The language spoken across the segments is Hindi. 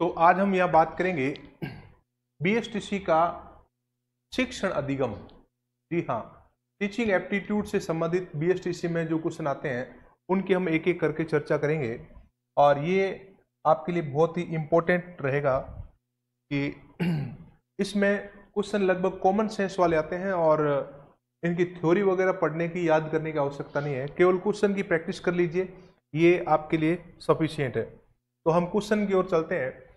तो आज हम यह बात करेंगे बीएसटीसी का शिक्षण अधिगम जी हाँ टीचिंग एप्टीट्यूड से संबंधित बीएसटीसी में जो क्वेश्चन आते हैं उनकी हम एक एक करके चर्चा करेंगे और ये आपके लिए बहुत ही इम्पोर्टेंट रहेगा कि इसमें क्वेश्चन लगभग कॉमन सेंस वाले आते हैं और इनकी थ्योरी वगैरह पढ़ने की याद करने की आवश्यकता नहीं है केवल क्वेश्चन की प्रैक्टिस कर लीजिए ये आपके लिए सफिशियंट है तो हम क्वेश्चन की ओर चलते हैं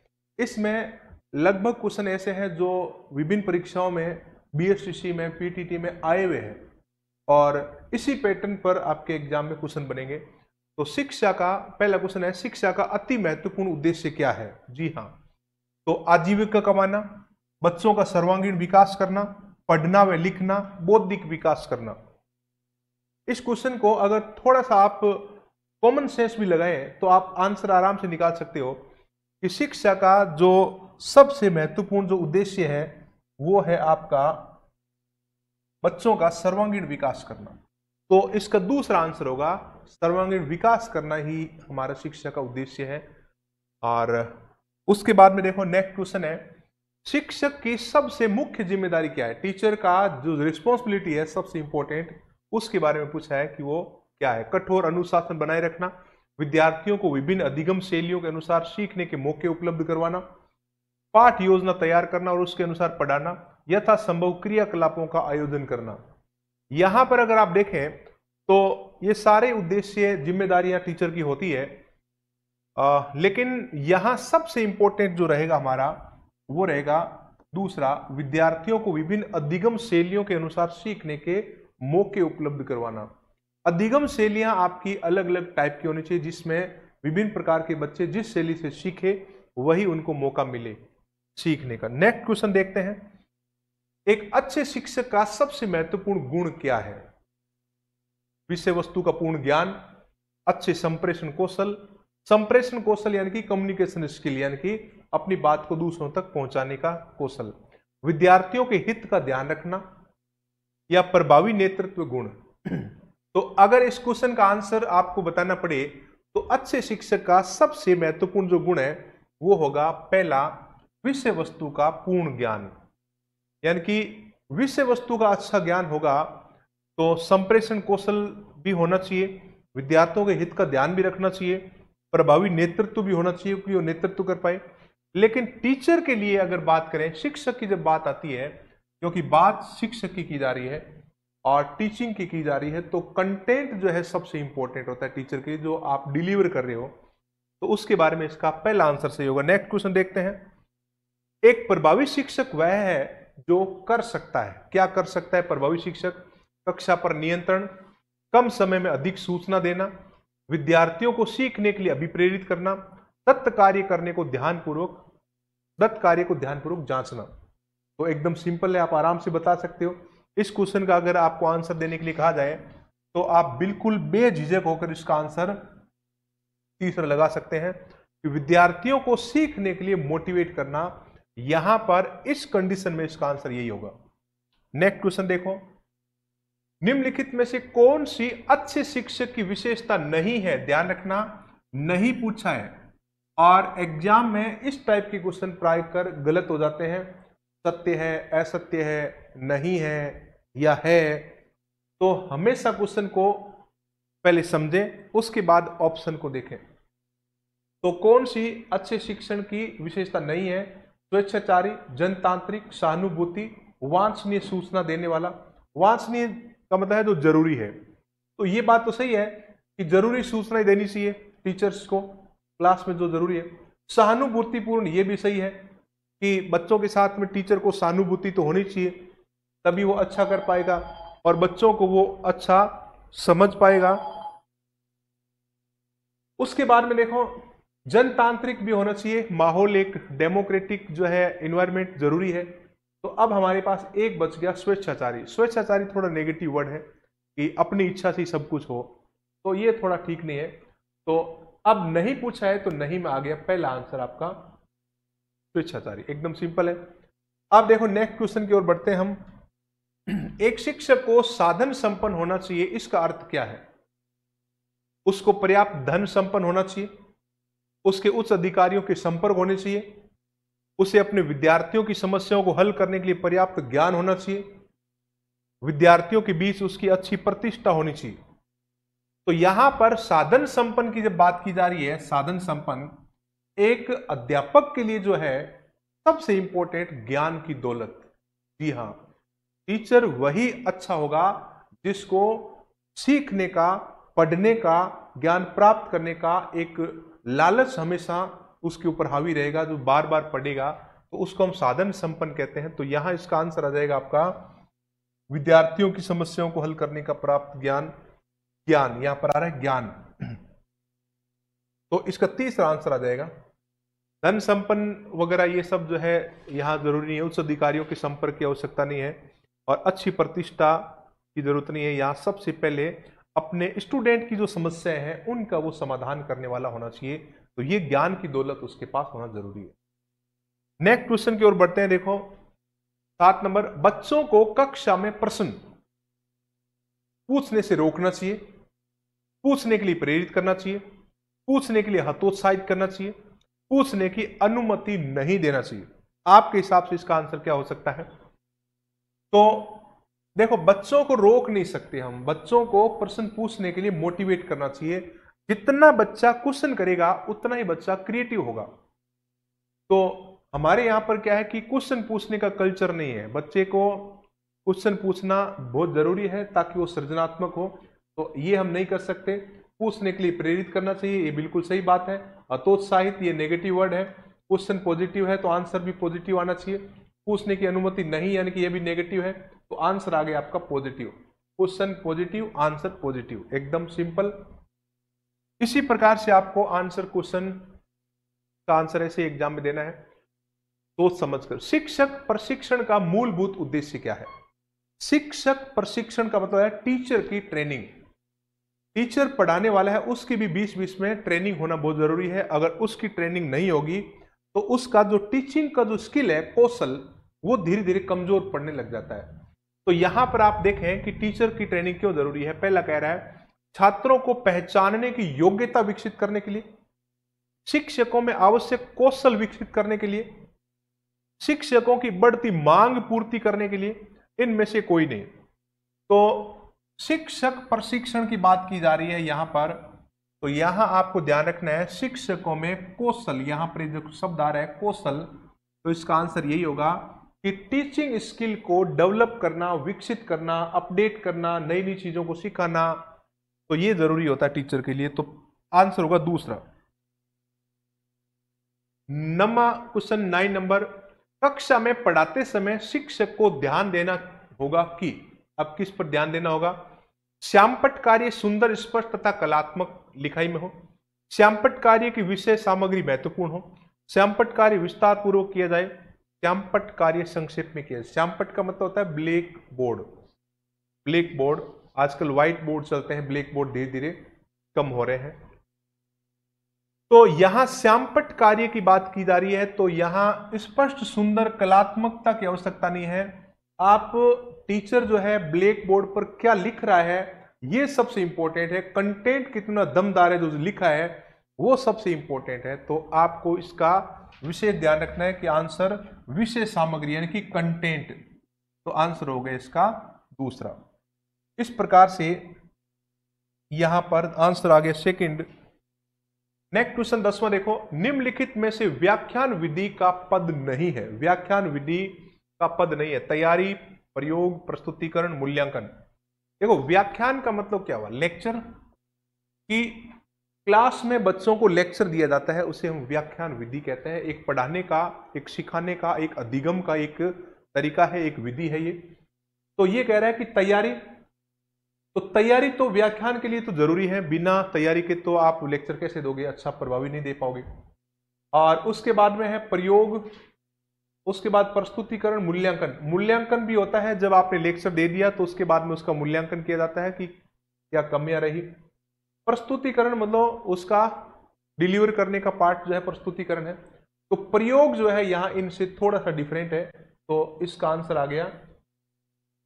इसमें लगभग क्वेश्चन ऐसे हैं जो विभिन्न परीक्षाओं में बी में पी में आए हुए हैं और इसी पैटर्न पर आपके एग्जाम में क्वेश्चन बनेंगे तो शिक्षा का पहला क्वेश्चन है शिक्षा का अति महत्वपूर्ण उद्देश्य क्या है जी हाँ तो आजीविका कमाना बच्चों का सर्वांगीण विकास करना पढ़ना व लिखना बौद्धिक विकास करना इस क्वेश्चन को अगर थोड़ा सा आप कॉमन सेंस भी लगाएं तो आप आंसर आराम से निकाल सकते हो कि शिक्षा का जो सबसे महत्वपूर्ण जो उद्देश्य है वो है आपका बच्चों का सर्वांगीण विकास करना तो इसका दूसरा आंसर होगा सर्वांगीण विकास करना ही हमारा शिक्षा का उद्देश्य है और उसके बाद में देखो नेक्स्ट क्वेश्चन है शिक्षक की सबसे मुख्य जिम्मेदारी क्या है टीचर का जो रिस्पॉन्सिबिलिटी है सबसे इंपॉर्टेंट उसके बारे में पूछा है कि वो क्या है कठोर अनुशासन बनाए रखना विद्यार्थियों को विभिन्न अधिगम शैलियों के अनुसार सीखने के मौके उपलब्ध करवाना पाठ योजना तैयार करना और उसके अनुसार पढ़ाना यथा संभव क्रियाकलापों का आयोजन करना यहां पर अगर आप देखें तो ये सारे उद्देश्य जिम्मेदारियां टीचर की होती है आ, लेकिन यहां सबसे इंपॉर्टेंट जो रहेगा हमारा वो रहेगा दूसरा विद्यार्थियों को विभिन्न अधिगम शैलियों के अनुसार सीखने के मौके उपलब्ध करवाना अधिगम शैलियाँ आपकी अलग अलग टाइप की होनी चाहिए जिसमें विभिन्न प्रकार के बच्चे जिस शैली से सीखे वही उनको मौका मिले सीखने का नेक्स्ट क्वेश्चन देखते हैं एक अच्छे शिक्षक का सबसे महत्वपूर्ण गुण क्या है विषय वस्तु का पूर्ण ज्ञान अच्छे संप्रेषण कौशल संप्रेषण कौशल यानी कि कम्युनिकेशन स्किल यानी कि अपनी बात को दूसरों तक पहुंचाने का कौशल विद्यार्थियों के हित का ध्यान रखना या प्रभावी नेतृत्व गुण तो अगर इस क्वेश्चन का आंसर आपको बताना पड़े तो अच्छे शिक्षक का सबसे महत्वपूर्ण जो गुण है वो होगा पहला विषय वस्तु का पूर्ण ज्ञान यानी कि विषय वस्तु का अच्छा ज्ञान होगा तो संप्रेषण कौशल भी होना चाहिए विद्यार्थियों के हित का ध्यान भी रखना चाहिए प्रभावी नेतृत्व भी होना चाहिए कि वो नेतृत्व कर पाए लेकिन टीचर के लिए अगर बात करें शिक्षक की जब बात आती है क्योंकि बात शिक्षक की की जा रही है और टीचिंग की की जा रही है तो कंटेंट जो है सबसे इंपॉर्टेंट होता है टीचर के जो आप डिलीवर कर रहे हो तो उसके बारे में इसका पहला आंसर सही होगा नेक्स्ट क्वेश्चन देखते हैं एक प्रभावी शिक्षक वह है जो कर सकता है क्या कर सकता है प्रभावी शिक्षक कक्षा पर नियंत्रण कम समय में अधिक सूचना देना विद्यार्थियों को सीखने के लिए अभिप्रेरित करना दत्त कार्य करने को ध्यानपूर्वक दत्त कार्य को ध्यानपूर्वक जांचना तो एकदम सिंपल है आप आराम से बता सकते हो इस क्वेश्चन का अगर आपको आंसर देने के लिए कहा जाए तो आप बिल्कुल बेझिझक होकर इसका आंसर तीसरा लगा सकते हैं कि विद्यार्थियों को सीखने के लिए मोटिवेट करना यहां पर इस कंडीशन में इसका आंसर यही होगा नेक्स्ट क्वेश्चन देखो निम्नलिखित में से कौन सी अच्छे शिक्षक की विशेषता नहीं है ध्यान रखना नहीं पूछा है और एग्जाम में इस टाइप के क्वेश्चन प्राय कर गलत हो जाते हैं सत्य है असत्य है नहीं है या है तो हमेशा क्वेश्चन को पहले समझें उसके बाद ऑप्शन को देखें तो कौन सी अच्छे शिक्षण की विशेषता नहीं है स्वेच्छाचारी जनतांत्रिक सहानुभूति वांछनीय सूचना देने वाला वांछनीय का मतलब है जो जरूरी है तो ये बात तो सही है कि जरूरी सूचनाएं देनी चाहिए टीचर्स को क्लास में जो जरूरी है सहानुभूतिपूर्ण ये भी सही है कि बच्चों के साथ में टीचर को सहानुभूति तो होनी चाहिए तभी वो अच्छा कर पाएगा और बच्चों को वो अच्छा समझ पाएगा उसके बाद में देखो जनतांत्रिक भी होना चाहिए माहौल एक डेमोक्रेटिक जो है इन्वायरमेंट जरूरी है तो अब हमारे पास एक बच गया स्वेच्छाचारी स्वेच्छाचारी थोड़ा नेगेटिव वर्ड है कि अपनी इच्छा से ही सब कुछ हो तो ये थोड़ा ठीक नहीं है तो अब नहीं पूछा है तो नहीं में आ गया पहला आंसर आपका स्वेच्छाचारी एकदम सिंपल है अब देखो नेक्स्ट क्वेश्चन की ओर बढ़ते हैं हम एक शिक्षक को साधन संपन्न होना चाहिए इसका अर्थ क्या है उसको पर्याप्त धन संपन्न होना चाहिए उसके उच्च अधिकारियों के संपर्क होने चाहिए उसे अपने विद्यार्थियों की समस्याओं को हल करने के लिए पर्याप्त ज्ञान होना चाहिए विद्यार्थियों के बीच उसकी अच्छी प्रतिष्ठा होनी चाहिए तो यहां पर साधन संपन्न की जब बात की जा रही है साधन संपन्न एक अध्यापक के लिए जो है सबसे इंपॉर्टेंट ज्ञान की दौलत जी हाँ टीचर वही अच्छा होगा जिसको सीखने का पढ़ने का ज्ञान प्राप्त करने का एक लालच हमेशा उसके ऊपर हावी रहेगा जो बार बार पढ़ेगा तो उसको हम साधन संपन्न कहते हैं तो यहाँ इसका आंसर आ जाएगा आपका विद्यार्थियों की समस्याओं को हल करने का प्राप्त ज्ञान ज्ञान यहाँ पर आ रहा है ज्ञान तो इसका तीसरा आंसर आ जाएगा धन संपन्न वगैरह ये सब जो है यहाँ जरूरी नहीं है उच्च अधिकारियों के संपर्क की आवश्यकता नहीं है और अच्छी प्रतिष्ठा की ज़रूरत नहीं है यहाँ सबसे पहले अपने स्टूडेंट की जो समस्याएं हैं उनका वो समाधान करने वाला होना चाहिए तो ये ज्ञान की दौलत उसके पास होना जरूरी है नेक्स्ट क्वेश्चन की ओर बढ़ते हैं देखो सात नंबर बच्चों को कक्षा में प्रश्न पूछने से रोकना चाहिए पूछने के लिए प्रेरित करना चाहिए पूछने के लिए हतोत्साहित करना चाहिए पूछने की अनुमति नहीं देना चाहिए आपके हिसाब से इसका आंसर क्या हो सकता है तो देखो बच्चों को रोक नहीं सकते हम बच्चों को प्रश्न पूछने के लिए मोटिवेट करना चाहिए जितना बच्चा क्वेश्चन करेगा उतना ही बच्चा क्रिएटिव होगा तो हमारे यहाँ पर क्या है कि क्वेश्चन पूछने का कल्चर नहीं है बच्चे को क्वेश्चन पूछना बहुत ज़रूरी है ताकि वो सृजनात्मक हो तो ये हम नहीं कर सकते पूछने के लिए प्रेरित करना चाहिए ये बिल्कुल सही बात है अतोत्साहित ये नेगेटिव वर्ड है क्वेश्चन पॉजिटिव है तो आंसर भी पॉजिटिव आना चाहिए पूछने की अनुमति नहीं यानी कि ये भी नेगेटिव है तो आंसर आ गया आपका positive question positive answer positive एकदम सिंपल इसी प्रकार से आपको आंसर क्वेश्चन का आंसर ऐसे एग्जाम में देना है सोच तो समझकर शिक्षक प्रशिक्षण का मूलभूत उद्देश्य क्या है शिक्षक प्रशिक्षण का मतलब है टीचर की ट्रेनिंग टीचर पढ़ाने वाला है उसकी भी बीच बीच में ट्रेनिंग होना बहुत जरूरी है अगर उसकी ट्रेनिंग नहीं होगी तो उसका जो टीचिंग का जो स्किल है कौशल वो धीरे धीरे कमजोर पड़ने लग जाता है तो यहां पर आप देखें कि टीचर की ट्रेनिंग क्यों जरूरी है पहला कह रहा है छात्रों को पहचानने की योग्यता विकसित करने के लिए शिक्षकों में आवश्यक कौशल विकसित करने के लिए शिक्षकों की बढ़ती मांग पूर्ति करने के लिए इनमें से कोई नहीं तो शिक्षक प्रशिक्षण की बात की जा रही है यहां पर तो यहां आपको ध्यान रखना है शिक्षकों में कौशल यहां पर जो शब्द आ रहा है कौशल तो इसका आंसर यही होगा कि टीचिंग स्किल को डेवलप करना विकसित करना अपडेट करना नई नई चीजों को सिखाना तो ये जरूरी होता है टीचर के लिए तो आंसर होगा दूसरा नमा क्वेश्चन नाइन नंबर कक्षा में पढ़ाते समय शिक्षक को ध्यान देना होगा कि अब किस पर ध्यान देना होगा श्यामपट कार्य सुंदर स्पष्ट तथा कलात्मक लिखाई में हो श्यामपट कार्य की विषय सामग्री महत्वपूर्ण हो श्यामपट कार्य विस्तार पूर्वक किया जाए श्यामपट कार्य संक्षेप में किया जाए श्यामपट का मतलब होता है ब्लैक बोर्ड ब्लैक बोर्ड आजकल व्हाइट बोर्ड चलते हैं ब्लैक बोर्ड धीरे धीरे कम हो रहे हैं तो यहां श्यामपट कार्य की बात की जा रही है तो यहां स्पष्ट सुंदर कलात्मकता की आवश्यकता नहीं है आप टीचर जो है ब्लैक बोर्ड पर क्या लिख रहा है ये सबसे इंपॉर्टेंट है कंटेंट कितना दमदार है जो लिखा है वो सबसे इंपॉर्टेंट है तो आपको इसका विशेष ध्यान रखना है कि आंसर विषय सामग्री यानी कि कंटेंट तो आंसर हो गया इसका दूसरा इस प्रकार से यहां पर आंसर आ गया सेकेंड नेक्स्ट क्वेश्चन दसवां देखो निम्नलिखित में से व्याख्यान विधि का पद नहीं है व्याख्यान विधि का पद नहीं है तैयारी प्रयोग प्रस्तुतिकरण मूल्यांकन देखो व्याख्यान का मतलब क्या हुआ लेक्चर कि क्लास में बच्चों को लेक्चर दिया जाता है उसे हम व्याख्यान विधि कहते हैं एक पढ़ाने का एक सिखाने का एक अधिगम का एक तरीका है एक विधि है ये तो ये कह रहा है कि तैयारी तो तैयारी तो व्याख्यान के लिए तो जरूरी है बिना तैयारी के तो आप लेक्चर कैसे दोगे अच्छा प्रभावी नहीं दे पाओगे और उसके बाद में है प्रयोग उसके बाद प्रस्तुतिकरण मूल्यांकन मूल्यांकन भी होता है जब आपने लेक्चर दे दिया तो उसके बाद में उसका मूल्यांकन किया जाता है कि क्या कमियां रही प्रस्तुतिकरण मतलब उसका डिलीवर करने का पार्ट जो है प्रस्तुतिकरण है तो प्रयोग जो है यहाँ इनसे थोड़ा सा डिफरेंट है तो इसका आंसर आ गया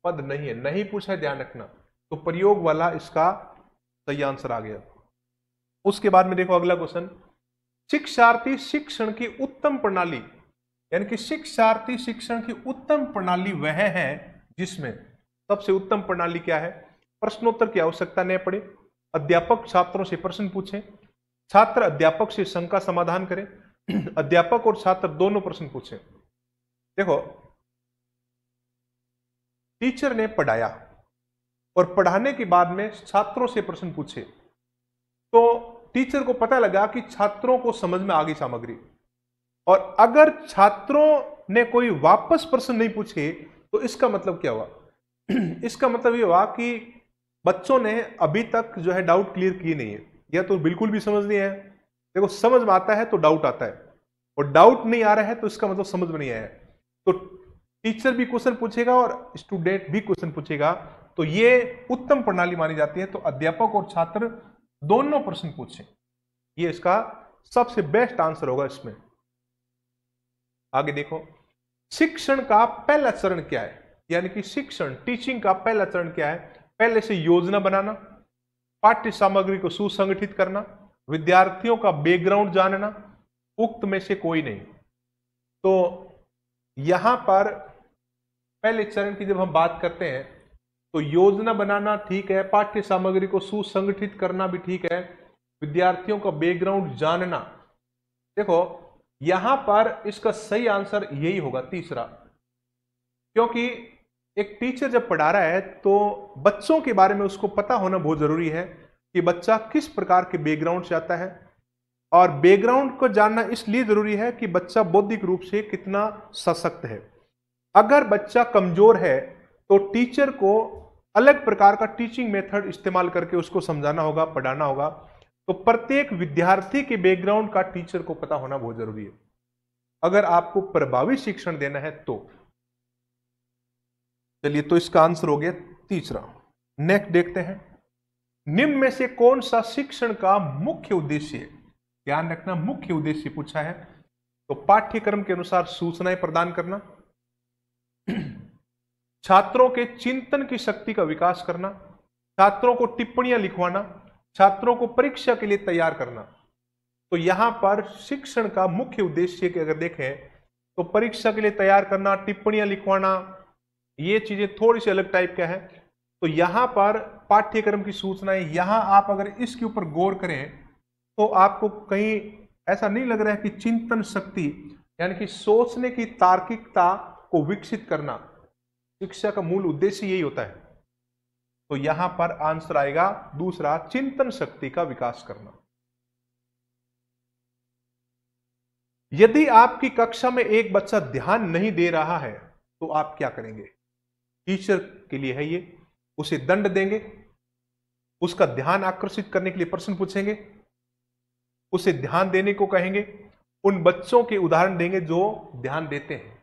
पद नहीं है नहीं पूछा है ध्यान रखना तो प्रयोग वाला इसका सही आंसर आ गया उसके बाद में देखो अगला क्वेश्चन शिक्षार्थी शिक्षण की उत्तम प्रणाली यानी कि शिक्षार्थी शिक्षण की उत्तम प्रणाली वह है जिसमें सबसे उत्तम प्रणाली क्या है प्रश्नोत्तर की आवश्यकता नहीं पड़े अध्यापक छात्रों से प्रश्न पूछे छात्र अध्यापक से शंका समाधान करें अध्यापक और छात्र दोनों प्रश्न पूछे देखो टीचर ने पढ़ाया और पढ़ाने के बाद में छात्रों से प्रश्न पूछे तो टीचर को पता लगा कि छात्रों को समझ में आ गई सामग्री और अगर छात्रों ने कोई वापस प्रश्न नहीं पूछे तो इसका मतलब क्या हुआ इसका मतलब ये हुआ कि बच्चों ने अभी तक जो है डाउट क्लियर किए नहीं है या तो बिल्कुल भी समझ नहीं है देखो समझ में आता है तो डाउट आता है और डाउट नहीं आ रहा है तो इसका मतलब समझ में नहीं आया तो टीचर भी क्वेश्चन पूछेगा और स्टूडेंट भी क्वेश्चन पूछेगा तो ये उत्तम प्रणाली मानी जाती है तो अध्यापक और छात्र दोनों प्रश्न पूछें ये इसका सबसे बेस्ट आंसर होगा इसमें आगे देखो शिक्षण का पहला चरण क्या है यानी कि शिक्षण टीचिंग का पहला चरण क्या है पहले से योजना बनाना पाठ्य सामग्री को सुसंगठित करना विद्यार्थियों का बैकग्राउंड जानना उक्त में से कोई नहीं तो यहां पर पहले चरण की जब हम बात करते हैं तो योजना बनाना ठीक है पाठ्य सामग्री को सुसंगठित करना भी ठीक है विद्यार्थियों का बैकग्राउंड जानना देखो यहां पर इसका सही आंसर यही होगा तीसरा क्योंकि एक टीचर जब पढ़ा रहा है तो बच्चों के बारे में उसको पता होना बहुत ज़रूरी है कि बच्चा किस प्रकार के बैकग्राउंड से आता है और बैकग्राउंड को जानना इसलिए ज़रूरी है कि बच्चा बौद्धिक रूप से कितना सशक्त है अगर बच्चा कमज़ोर है तो टीचर को अलग प्रकार का टीचिंग मेथड इस्तेमाल करके उसको समझाना होगा पढ़ाना होगा तो प्रत्येक विद्यार्थी के बैकग्राउंड का टीचर को पता होना बहुत जरूरी है अगर आपको प्रभावी शिक्षण देना है तो चलिए तो इसका आंसर हो गया तीसरा नेक्स्ट देखते हैं निम्न में से कौन सा शिक्षण का मुख्य उद्देश्य ध्यान रखना मुख्य उद्देश्य पूछा है तो पाठ्यक्रम के अनुसार सूचनाएं प्रदान करना छात्रों के चिंतन की शक्ति का विकास करना छात्रों को टिप्पणियां लिखवाना छात्रों को परीक्षा के लिए तैयार करना तो यहां पर शिक्षण का मुख्य उद्देश्य अगर देखें तो परीक्षा के लिए तैयार करना टिप्पणियां लिखवाना ये चीजें थोड़ी सी अलग टाइप का है तो यहां पर पाठ्यक्रम की सूचनाएं यहां आप अगर इसके ऊपर गौर करें तो आपको कहीं ऐसा नहीं लग रहा है कि चिंतन शक्ति यानी कि सोचने की तार्किकता को विकसित करना शिक्षा का मूल उद्देश्य यही होता है तो यहां पर आंसर आएगा दूसरा चिंतन शक्ति का विकास करना यदि आपकी कक्षा में एक बच्चा ध्यान नहीं दे रहा है तो आप क्या करेंगे टीचर के लिए है ये उसे दंड देंगे उसका ध्यान आकर्षित करने के लिए प्रश्न पूछेंगे उसे ध्यान देने को कहेंगे उन बच्चों के उदाहरण देंगे जो ध्यान देते हैं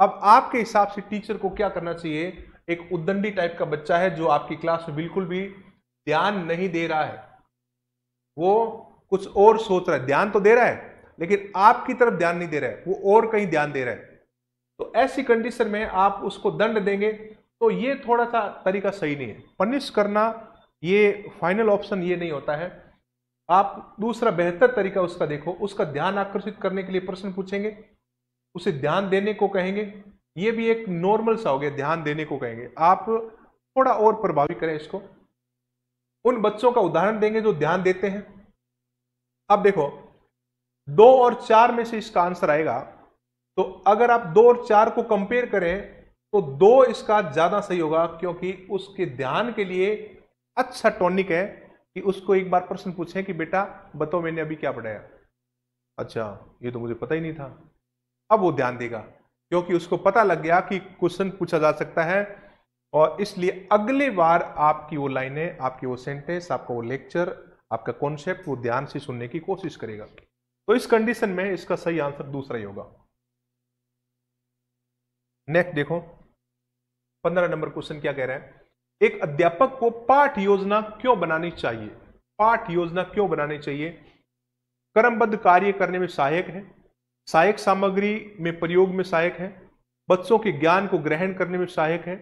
अब आपके हिसाब से टीचर को क्या करना चाहिए एक उद्दंडी टाइप का बच्चा है जो आपकी क्लास में बिल्कुल भी ध्यान नहीं दे रहा है वो कुछ और सोच रहा है ध्यान तो दे रहा है लेकिन आपकी तरफ ध्यान नहीं दे रहा है वो और कहीं ध्यान दे रहा है तो ऐसी कंडीशन में आप उसको दंड देंगे तो ये थोड़ा सा तरीका सही नहीं है पनिश करना ये फाइनल ऑप्शन ये नहीं होता है आप दूसरा बेहतर तरीका उसका देखो उसका ध्यान आकर्षित करने के लिए प्रश्न पूछेंगे उसे ध्यान देने को कहेंगे ये भी एक नॉर्मल सा हो गया ध्यान देने को कहेंगे आप थोड़ा और प्रभावी करें इसको उन बच्चों का उदाहरण देंगे जो ध्यान देते हैं अब देखो दो और चार में से इसका आंसर आएगा तो अगर आप दो और चार को कंपेयर करें तो दो इसका ज्यादा सही होगा क्योंकि उसके ध्यान के लिए अच्छा टॉनिक है कि उसको एक बार प्रश्न पूछे कि बेटा बताओ मैंने अभी क्या पढ़ाया अच्छा ये तो मुझे पता ही नहीं था अब वो ध्यान देगा क्योंकि उसको पता लग गया कि क्वेश्चन पूछा जा सकता है और इसलिए अगली बार आपकी वो लाइनें आपकी वो सेंटेंस आपका वो लेक्चर आपका कॉन्सेप्ट वो ध्यान से सुनने की कोशिश करेगा तो इस कंडीशन में इसका सही आंसर दूसरा ही होगा नेक्स्ट देखो पंद्रह नंबर क्वेश्चन क्या कह रहे हैं एक अध्यापक को पाठ योजना क्यों बनानी चाहिए पाठ योजना क्यों बनानी चाहिए क्रमबद्ध कार्य करने में सहायक है सहायक सामग्री में प्रयोग में सहायक है बच्चों के ज्ञान को ग्रहण करने में सहायक है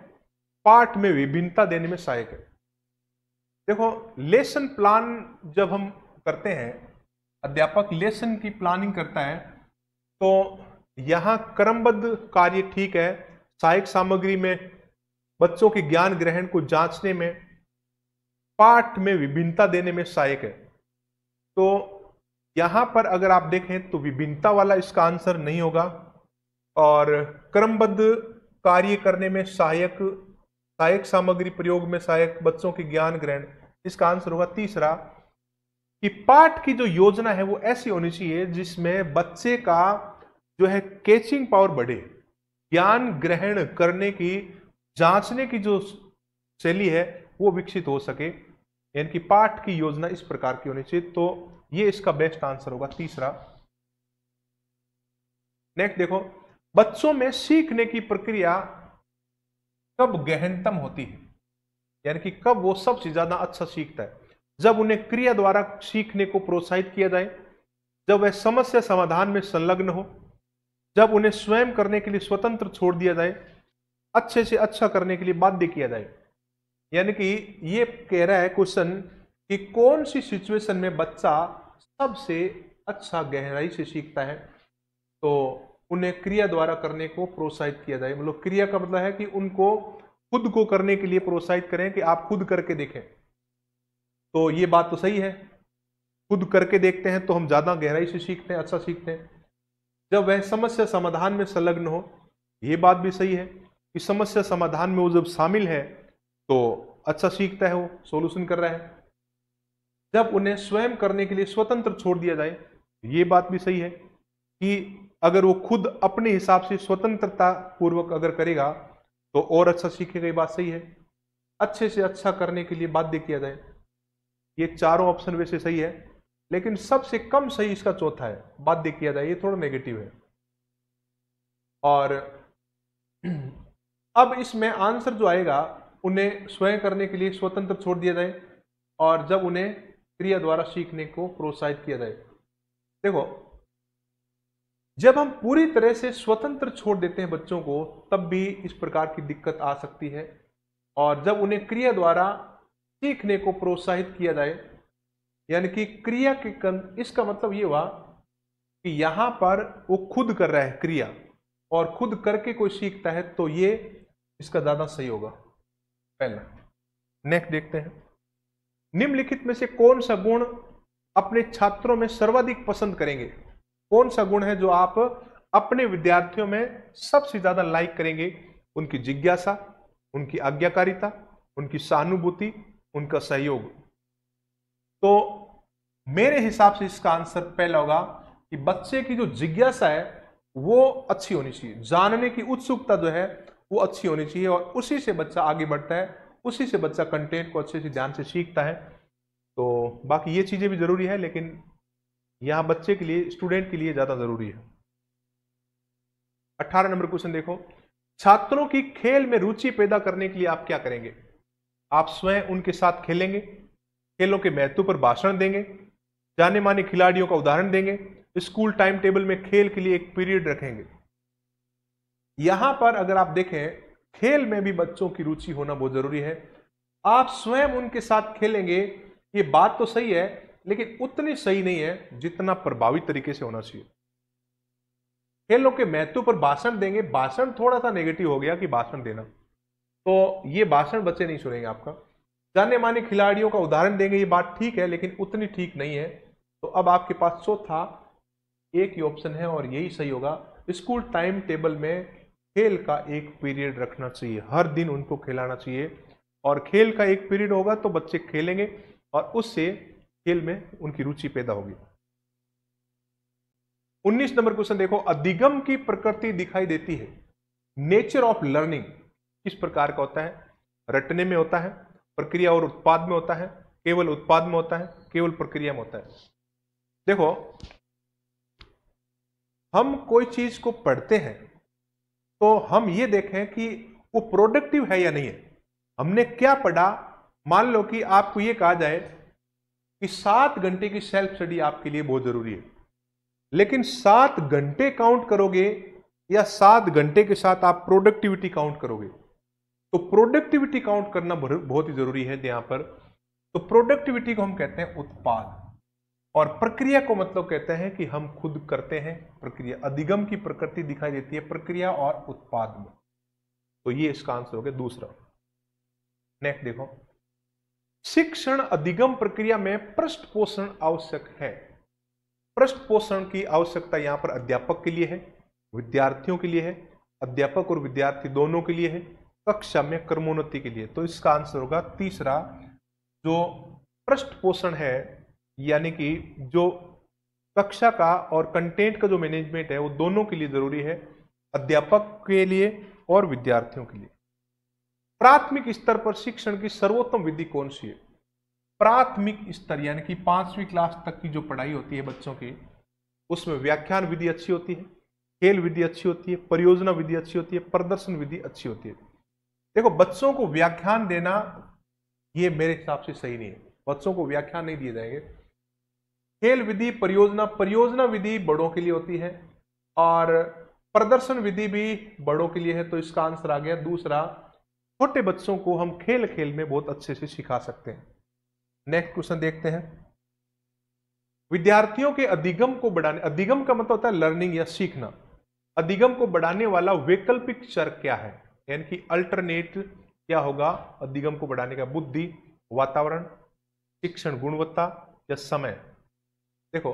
पाठ में विभिन्नता देने में सहायक है देखो लेसन प्लान जब हम करते हैं अध्यापक लेसन की प्लानिंग करता है तो यहाँ क्रमबद्ध कार्य ठीक है सहायक सामग्री में बच्चों के ज्ञान ग्रहण को जांचने में पाठ में विभिन्नता देने में सहायक है तो यहां पर अगर आप देखें तो विभिन्नता वाला इसका आंसर नहीं होगा और क्रमबद्ध कार्य करने में सहायक सहायक सामग्री प्रयोग में सहायक बच्चों के ज्ञान ग्रहण इसका आंसर होगा तीसरा कि पाठ की जो योजना है वो ऐसी होनी चाहिए जिसमें बच्चे का जो है कैचिंग पावर बढ़े ज्ञान ग्रहण करने की जांचने की जो शैली है वो विकसित हो सके यानी कि पाठ की योजना इस प्रकार की होनी चाहिए तो ये इसका बेस्ट आंसर होगा तीसरा नेक्स्ट देखो बच्चों में सीखने की प्रक्रिया कब गहनतम होती है यानी कि कब वो सबसे ज्यादा अच्छा सीखता है जब उन्हें क्रिया द्वारा सीखने को प्रोत्साहित किया जाए जब वह समस्या समाधान में संलग्न हो जब उन्हें स्वयं करने के लिए स्वतंत्र छोड़ दिया जाए अच्छे से अच्छा करने के लिए बाध्य किया जाए यानी कि ये कह रहा है क्वेश्चन कि कौन सी सिचुएशन में बच्चा सबसे अच्छा गहराई से सीखता है तो उन्हें क्रिया द्वारा करने को प्रोत्साहित किया जाए मतलब क्रिया का मतलब है कि उनको खुद को करने के लिए प्रोत्साहित करें कि आप खुद करके देखें तो ये बात तो सही है खुद करके देखते हैं तो हम ज़्यादा गहराई से सीखते हैं अच्छा सीखते हैं जब वह समस्या समाधान में संलग्न हो ये बात भी सही है कि समस्या समाधान में वो जब शामिल है तो अच्छा सीखता है वो सोल्यूशन कर रहा है जब उन्हें स्वयं करने के लिए स्वतंत्र छोड़ दिया जाए ये बात भी सही है कि अगर वो खुद अपने हिसाब से स्वतंत्रता पूर्वक अगर करेगा तो और अच्छा सीखेगा ये बात सही है अच्छे से अच्छा करने के लिए बाध्य किया जाए ये चारों ऑप्शन वैसे सही है लेकिन सबसे कम सही इसका चौथा है बाध्य किया जाए ये थोड़ा नेगेटिव है और अब इसमें आंसर जो आएगा उन्हें स्वयं करने के लिए स्वतंत्र छोड़ दिया जाए और जब उन्हें क्रिया द्वारा सीखने को प्रोत्साहित किया जाए देखो जब हम पूरी तरह से स्वतंत्र छोड़ देते हैं बच्चों को तब भी इस प्रकार की दिक्कत आ सकती है और जब उन्हें क्रिया द्वारा सीखने को प्रोत्साहित किया जाए यानी कि क्रिया के कन इसका मतलब ये हुआ कि यहाँ पर वो खुद कर रहा है क्रिया और खुद करके कोई सीखता है तो ये इसका ज़्यादा सही होगा पहला नेक्स्ट देखते हैं निम्नलिखित में से कौन सा गुण अपने छात्रों में सर्वाधिक पसंद करेंगे कौन सा गुण है जो आप अपने विद्यार्थियों में सबसे ज्यादा लाइक करेंगे उनकी जिज्ञासा उनकी आज्ञाकारिता उनकी सहानुभूति उनका सहयोग तो मेरे हिसाब से इसका आंसर पहला होगा कि बच्चे की जो जिज्ञासा है वो अच्छी होनी चाहिए जानने की उत्सुकता जो है वो अच्छी होनी चाहिए और उसी से बच्चा आगे बढ़ता है उसी से बच्चा कंटेंट को अच्छे से ध्यान से सीखता है तो बाकी ये चीज़ें भी ज़रूरी है लेकिन यहाँ बच्चे के लिए स्टूडेंट के लिए ज़्यादा ज़रूरी है अट्ठारह नंबर क्वेश्चन देखो छात्रों की खेल में रुचि पैदा करने के लिए आप क्या करेंगे आप स्वयं उनके साथ खेलेंगे खेलों के महत्व पर भाषण देंगे जाने माने खिलाड़ियों का उदाहरण देंगे स्कूल टाइम टेबल में खेल के लिए एक पीरियड रखेंगे यहां पर अगर आप देखें खेल में भी बच्चों की रुचि होना बहुत जरूरी है आप स्वयं उनके साथ खेलेंगे ये बात तो सही है लेकिन उतनी सही नहीं है जितना प्रभावी तरीके से होना चाहिए खेलों के महत्व पर भाषण देंगे भाषण थोड़ा सा नेगेटिव हो गया कि भाषण देना तो ये भाषण बच्चे नहीं सुनेंगे आपका जाने माने खिलाड़ियों का उदाहरण देंगे ये बात ठीक है लेकिन उतनी ठीक नहीं है तो अब आपके पास चौथा एक ही ऑप्शन है और यही सही होगा स्कूल टाइम टेबल में खेल का एक पीरियड रखना चाहिए हर दिन उनको खिलाना चाहिए और खेल का एक पीरियड होगा तो बच्चे खेलेंगे और उससे खेल में उनकी रुचि पैदा होगी 19 नंबर क्वेश्चन देखो अधिगम की प्रकृति दिखाई देती है नेचर ऑफ लर्निंग किस प्रकार का होता है रटने में होता है प्रक्रिया और उत्पाद में होता है केवल उत्पाद में होता है केवल प्रक्रिया में होता है देखो हम कोई चीज को पढ़ते हैं तो हम ये देखें कि वो प्रोडक्टिव है या नहीं है हमने क्या पढ़ा मान लो कि आपको ये कहा जाए कि सात घंटे की सेल्फ स्टडी आपके लिए बहुत ज़रूरी है लेकिन सात घंटे काउंट करोगे या सात घंटे के साथ आप प्रोडक्टिविटी काउंट करोगे तो प्रोडक्टिविटी काउंट करना बहुत ही ज़रूरी है यहां पर तो प्रोडक्टिविटी को हम कहते हैं उत्पाद और प्रक्रिया को मतलब कहते हैं कि हम खुद करते हैं प्रक्रिया अधिगम की प्रकृति दिखाई देती है प्रक्रिया और उत्पाद में तो ये इसका आंसर हो गया दूसरा नेक्स्ट देखो शिक्षण अधिगम प्रक्रिया में पृष्ठ पोषण आवश्यक है पृष्ठ पोषण की आवश्यकता यहां पर अध्यापक के लिए है विद्यार्थियों के लिए है अध्यापक और विद्यार्थी दोनों के लिए है कक्षा में कर्मोन्नति के लिए तो इसका आंसर होगा तीसरा जो पृष्ठ पोषण है यानी कि जो कक्षा का और कंटेंट का जो मैनेजमेंट है वो दोनों के लिए ज़रूरी है अध्यापक के लिए और विद्यार्थियों के लिए प्राथमिक स्तर पर शिक्षण की सर्वोत्तम विधि कौन सी है प्राथमिक स्तर यानी कि पांचवी क्लास तक की जो पढ़ाई होती है बच्चों की उसमें व्याख्यान विधि अच्छी होती है खेल विधि अच्छी होती है परियोजना विधि अच्छी होती है प्रदर्शन विधि अच्छी होती है देखो बच्चों को व्याख्यान देना ये मेरे हिसाब से सही नहीं है बच्चों को व्याख्यान नहीं दिए जाएंगे खेल विधि परियोजना परियोजना विधि बड़ों के लिए होती है और प्रदर्शन विधि भी बड़ों के लिए है तो इसका आंसर आ गया दूसरा छोटे बच्चों को हम खेल खेल में बहुत अच्छे से सिखा सकते हैं नेक्स्ट क्वेश्चन देखते हैं विद्यार्थियों के अधिगम को बढ़ाने अधिगम का मतलब होता है लर्निंग या सीखना अधिगम को बढ़ाने वाला वैकल्पिक चर क्या है यानी कि अल्टरनेट क्या होगा अधिगम को बढ़ाने का बुद्धि वातावरण शिक्षण गुणवत्ता या समय देखो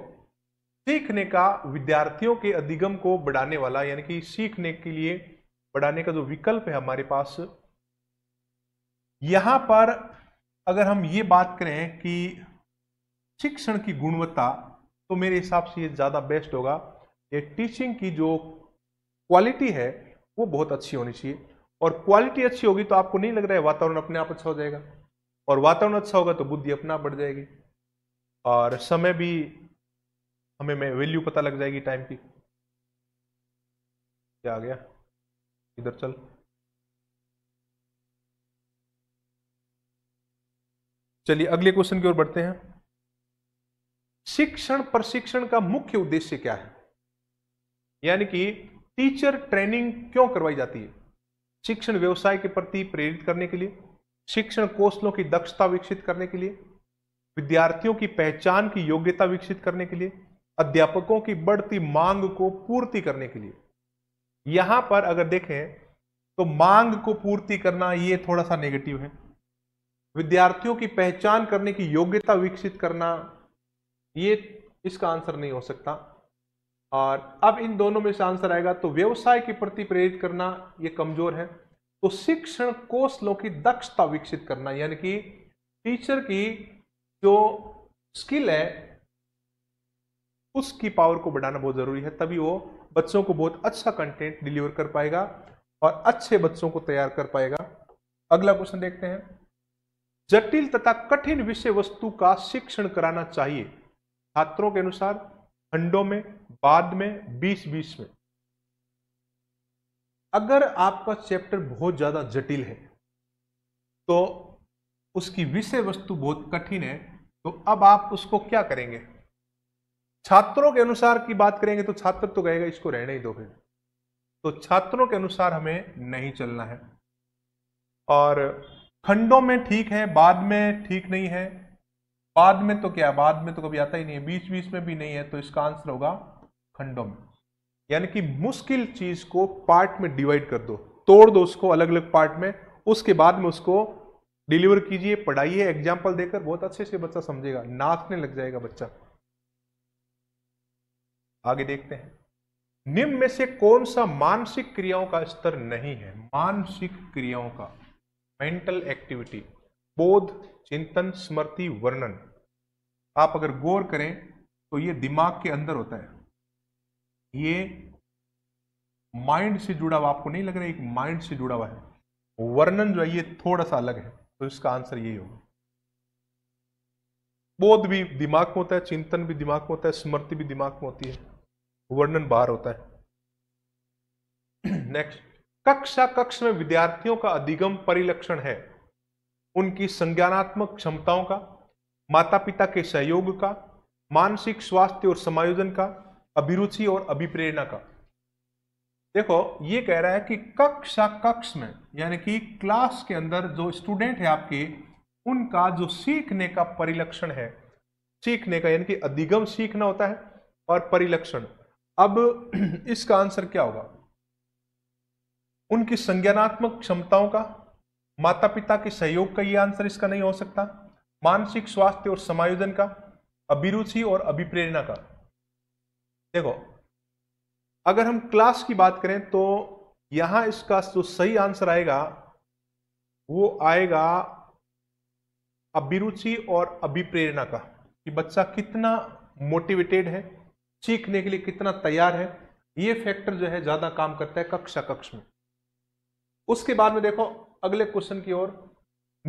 सीखने का विद्यार्थियों के अधिगम को बढ़ाने वाला यानी कि सीखने के लिए बढ़ाने का जो विकल्प है हमारे पास यहां पर अगर हम ये बात करें कि शिक्षण की गुणवत्ता तो मेरे हिसाब से ये ज़्यादा बेस्ट होगा ये टीचिंग की जो क्वालिटी है वो बहुत अच्छी होनी चाहिए और क्वालिटी अच्छी होगी तो आपको नहीं लग रहा है वातावरण अपने आप अच्छा हो जाएगा और वातावरण अच्छा होगा तो बुद्धि अपना बढ़ जाएगी और समय भी हमें मैं वैल्यू पता लग जाएगी टाइम की क्या आ गया इधर चल चलिए अगले क्वेश्चन की ओर बढ़ते हैं शिक्षण प्रशिक्षण का मुख्य उद्देश्य क्या है यानी कि टीचर ट्रेनिंग क्यों करवाई जाती है शिक्षण व्यवसाय के प्रति प्रेरित करने के लिए शिक्षण कौशलों की दक्षता विकसित करने के लिए विद्यार्थियों की पहचान की योग्यता विकसित करने के लिए अध्यापकों की बढ़ती मांग को पूर्ति करने के लिए यहां पर अगर देखें तो मांग को पूर्ति करना ये थोड़ा सा नेगेटिव है विद्यार्थियों की पहचान करने की योग्यता विकसित करना ये इसका आंसर नहीं हो सकता और अब इन दोनों में से आंसर आएगा तो व्यवसाय के प्रति प्रेरित करना ये कमजोर है तो शिक्षण कौशलों की दक्षता विकसित करना यानी कि टीचर की जो स्किल है उसकी पावर को बढ़ाना बहुत ज़रूरी है तभी वो बच्चों को बहुत अच्छा कंटेंट डिलीवर कर पाएगा और अच्छे बच्चों को तैयार कर पाएगा अगला क्वेश्चन देखते हैं जटिल तथा कठिन विषय वस्तु का शिक्षण कराना चाहिए छात्रों के अनुसार खंडों में बाद में बीस बीस में अगर आपका चैप्टर बहुत ज़्यादा जटिल है तो उसकी विषय वस्तु बहुत कठिन है तो अब आप उसको क्या करेंगे छात्रों के अनुसार की बात करेंगे तो छात्र तो कहेगा इसको रहने ही दो फिर तो छात्रों के अनुसार हमें नहीं चलना है और खंडों में ठीक है बाद में ठीक नहीं है बाद में तो क्या बाद में तो कभी आता ही नहीं है बीच बीच में भी नहीं है तो इसका आंसर होगा खंडों में यानी कि मुश्किल चीज को पार्ट में डिवाइड कर दो तोड़ दो उसको अलग अलग पार्ट में उसके बाद में उसको डिलीवर कीजिए पढ़ाइए एग्जाम्पल देकर बहुत अच्छे से बच्चा समझेगा नाचने लग जाएगा बच्चा आगे देखते हैं निम्न में से कौन सा मानसिक क्रियाओं का स्तर नहीं है मानसिक क्रियाओं का मेंटल एक्टिविटी बोध चिंतन स्मृति वर्णन आप अगर गौर करें तो ये दिमाग के अंदर होता है ये माइंड से जुड़ा हुआ आपको नहीं लग रहा एक माइंड से जुड़ा हुआ है वर्णन जो है ये थोड़ा सा अलग है तो इसका आंसर यही होगा बोध भी दिमाग में होता है चिंतन भी दिमाग में होता है स्मृति भी दिमाग में होती है वर्णन बाहर होता है नेक्स्ट कक्षा कक्ष में विद्यार्थियों का अधिगम परिलक्षण है उनकी संज्ञानात्मक क्षमताओं का माता पिता के सहयोग का मानसिक स्वास्थ्य और समायोजन का अभिरुचि और अभिप्रेरणा का देखो ये कह रहा है कि कक्षा कक्ष में यानी कि क्लास के अंदर जो स्टूडेंट है आपके उनका जो सीखने का परिलक्षण है सीखने का यानी कि अधिगम सीखना होता है और परिलक्षण अब इसका आंसर क्या होगा उनकी संज्ञानात्मक क्षमताओं का माता पिता के सहयोग का यह आंसर इसका नहीं हो सकता मानसिक स्वास्थ्य और समायोजन का अभिरुचि और अभिप्रेरणा का देखो अगर हम क्लास की बात करें तो यहां इसका जो सही आंसर आएगा वो आएगा अभिरुचि और अभिप्रेरणा का कि बच्चा कितना मोटिवेटेड है सीखने के लिए कितना तैयार है ये फैक्टर जो है ज़्यादा काम करता है कक्षा कक्ष में उसके बाद में देखो अगले क्वेश्चन की ओर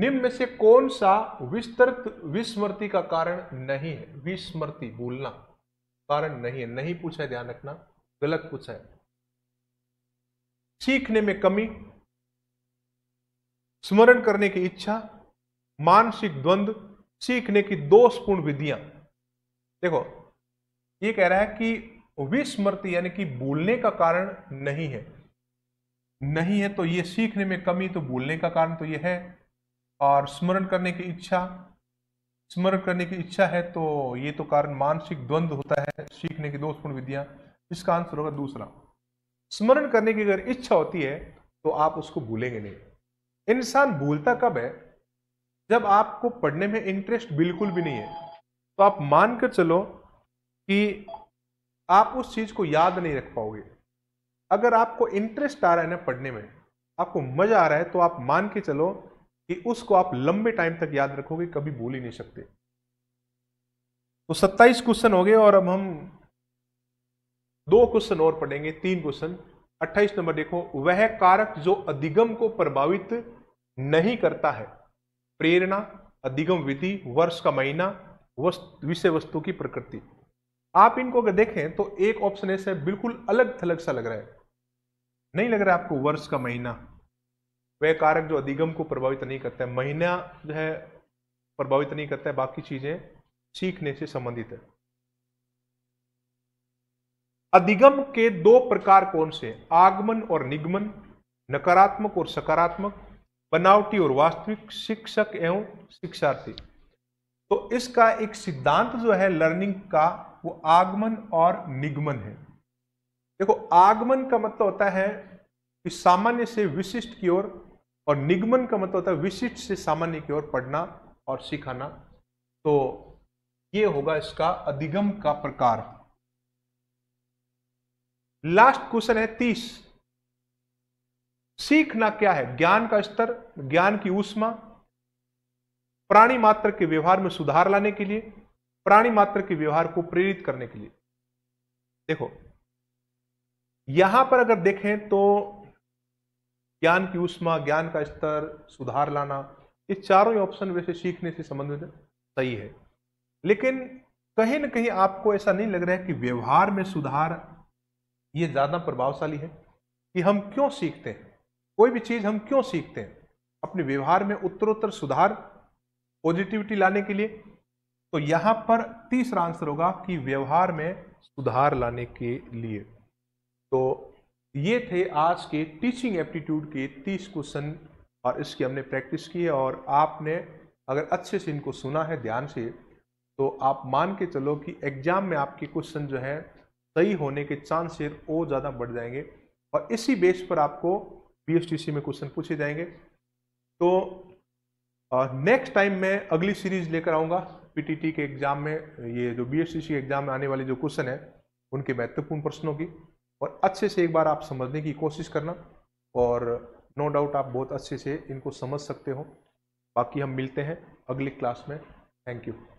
निम्न में से कौन सा विस्तृत विस्मृति का कारण नहीं है विस्मृति भूलना कारण नहीं है नहीं पूछा है ध्यान रखना गलत पूछा है सीखने में कमी स्मरण करने की इच्छा मानसिक द्वंद्व सीखने की दोषपूर्ण विधियां देखो ये कह रहा है कि विस्मृति यानी कि भूलने का कारण नहीं है नहीं है तो ये सीखने में कमी तो भूलने का कारण तो ये है और स्मरण करने की इच्छा स्मरण करने की इच्छा है तो ये तो कारण मानसिक द्वंद्व होता है सीखने की दोषपूर्ण विधियां इसका आंसर होगा दूसरा स्मरण करने की अगर इच्छा होती है तो आप उसको भूलेंगे नहीं इंसान भूलता कब है जब आपको पढ़ने में इंटरेस्ट बिल्कुल भी नहीं है तो आप मानकर चलो कि आप उस चीज़ को याद नहीं रख पाओगे अगर आपको इंटरेस्ट आ रहा है ना पढ़ने में आपको मज़ा आ रहा है तो आप मान के चलो कि उसको आप लंबे टाइम तक याद रखोगे कभी भूल ही नहीं सकते तो 27 क्वेश्चन हो गए और अब हम दो क्वेश्चन और पढ़ेंगे तीन क्वेश्चन 28 नंबर देखो वह कारक जो अधिगम को प्रभावित नहीं करता है प्रेरणा अधिगम विधि वर्ष का महीना विषय वस्तु की प्रकृति आप इनको अगर देखें तो एक ऑप्शन ऐसा है बिल्कुल अलग थलग सा लग रहा है नहीं लग रहा है आपको वर्ष का महीना वह कारक जो अधिगम को प्रभावित नहीं करता है महीना जो है प्रभावित नहीं करता है बाकी चीजें सीखने से संबंधित है अधिगम के दो प्रकार कौन से आगमन और निगमन नकारात्मक और सकारात्मक बनावटी और वास्तविक शिक्षक एवं शिक्षार्थी तो इसका एक सिद्धांत जो है लर्निंग का वो आगमन और निगमन है देखो आगमन का मतलब होता है कि सामान्य से विशिष्ट की ओर और निगमन का मतलब होता है विशिष्ट से सामान्य की ओर पढ़ना और सिखाना तो ये होगा इसका अधिगम का प्रकार लास्ट क्वेश्चन है तीस सीखना क्या है ज्ञान का स्तर ज्ञान की ऊष्मा प्राणी मात्र के व्यवहार में सुधार लाने के लिए प्राणी मात्र के व्यवहार को प्रेरित करने के लिए देखो यहां पर अगर देखें तो ज्ञान की उष्मा ज्ञान का स्तर सुधार लाना ये चारों ही ऑप्शन वैसे सीखने से संबंधित सही है लेकिन कहीं ना कहीं आपको ऐसा नहीं लग रहा है कि व्यवहार में सुधार ये ज़्यादा प्रभावशाली है कि हम क्यों सीखते हैं कोई भी चीज़ हम क्यों सीखते हैं अपने व्यवहार में उत्तरोत्तर सुधार पॉजिटिविटी लाने के लिए तो यहाँ पर तीसरा आंसर होगा कि व्यवहार में सुधार लाने के लिए तो ये थे आज के टीचिंग एप्टीट्यूड के तीस क्वेश्चन और इसकी हमने प्रैक्टिस की है और आपने अगर अच्छे से इनको सुना है ध्यान से तो आप मान के चलो कि एग्जाम में आपके क्वेश्चन जो है सही होने के चांसेस और ज़्यादा बढ़ जाएंगे और इसी बेस पर आपको बी में क्वेश्चन पूछे जाएंगे तो और नेक्स्ट टाइम मैं अगली सीरीज लेकर आऊँगा पीटीटी के एग्जाम में ये जो बीएससीसी एग्जाम में आने वाले जो क्वेश्चन हैं उनके महत्वपूर्ण प्रश्नों की और अच्छे से एक बार आप समझने की कोशिश करना और नो डाउट आप बहुत अच्छे से इनको समझ सकते हो बाकी हम मिलते हैं अगली क्लास में थैंक यू